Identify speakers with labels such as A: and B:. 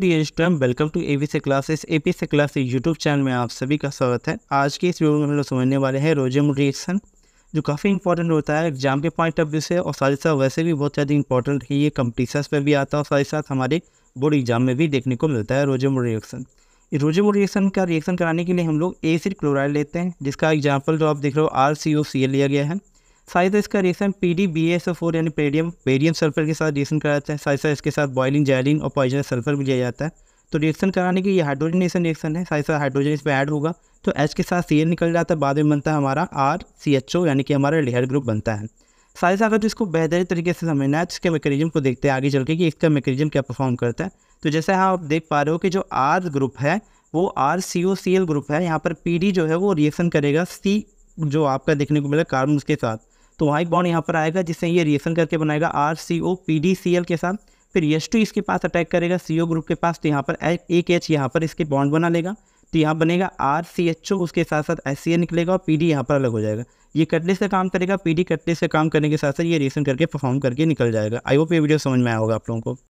A: प्रिय student welcome to ए से classes ए से क्लास यूट्यूब चैनल में आप सभी का स्वागत है आज के इस वीडियो में हम लोग समझने वाले हैं रोजम रिएक्शन जो काफ़ी इंपॉर्टेंट होता है एग्जाम के पॉइंट ऑफ व्यू से और साथ ही साथ वैसे भी बहुत ज़्यादा इंपॉर्टेंट है ये कंपटीशन में भी आता है और साथ ही साथ हमारे बोर्ड एग्जाम में भी देखने को मिलता है रोजम रिएक्शन रोजम रिएक्शन का रिएक्शन कराने के लिए हम लोग एसिड क्लोराइड लेते हैं जिसका एग्जाम्पल जो आप देख रहे हो आर लिया गया है साइज इसका reaction P D B S O four यानी पेडियम पेडियम सल्फर के साथ रिएक्शन कराते हैं साइसा इसके साथ बॉयलिंग जैलिन और पॉइजनस सल्फर भी लिया जाता है तो रिएक्शन कराने की ये हाइड्रोजनेशन रिएक्शन है साइसा हाइड्रोजन इसमें ऐड होगा तो एच के साथ सी निकल जाता है बाद में बनता है हमारा आर सी एच ओ यानी कि हमारा लेयर ग्रुप बनता है साइसा अगर तो इसको बेहतरीन तरीके से समझना है तो इसके मेकनिज्म को देखते हैं आगे चल के कि इसका मेकनिज्म क्या परफॉर्म करता है तो जैसे हाँ आप देख पा रहे हो कि जो आर ग्रुप है वो R C O C L group है यहाँ पर पी डी जो है वो रिएक्शन करेगा सी जो आपका देखने को मिला कार्बन उसके साथ तो वाइक बॉन्ड यहाँ पर आएगा जिससे ये रिएक्शन करके बनाएगा R C O P D C L के साथ फिर यश टू तो इसके पास अटैक करेगा सी ओ ग्रुप के पास तो यहाँ पर एक एच यहाँ पर इसके बॉन्ड बना लेगा तो यहाँ बनेगा आर सी एच ओ उसके साथ साथ एस सी ए निकलेगा और पी डी यहाँ पर अलग हो जाएगा ये कटने से काम करेगा पी डी कटने से काम करने के साथ साथ ये रिएक्शन करके परफॉर्म करके निकल जाएगा आई होप ये वीडियो समझ में आया होगा आप लोगों को